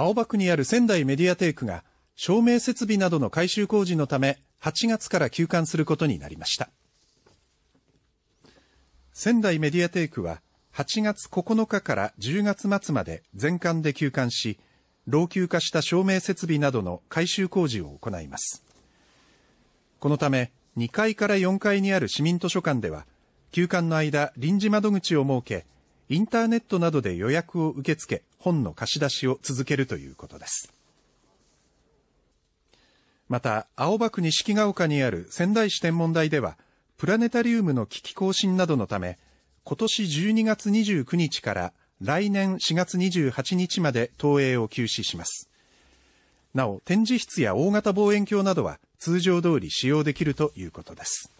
青葉区にある仙台メディアテークが照明設備などの改修工事のため8月から休館することになりました仙台メディアテークは8月9日から10月末まで全館で休館し老朽化した照明設備などの改修工事を行いますこのため2階から4階にある市民図書館では休館の間臨時窓口を設けインターネットなどで予約を受け付け、本の貸し出しを続けるということです。また、青葉区錦ヶ丘にある仙台市天文台では、プラネタリウムの危機更新などのため、今年12月29日から来年4月28日まで投影を休止します。なお、展示室や大型望遠鏡などは通常通り使用できるということです。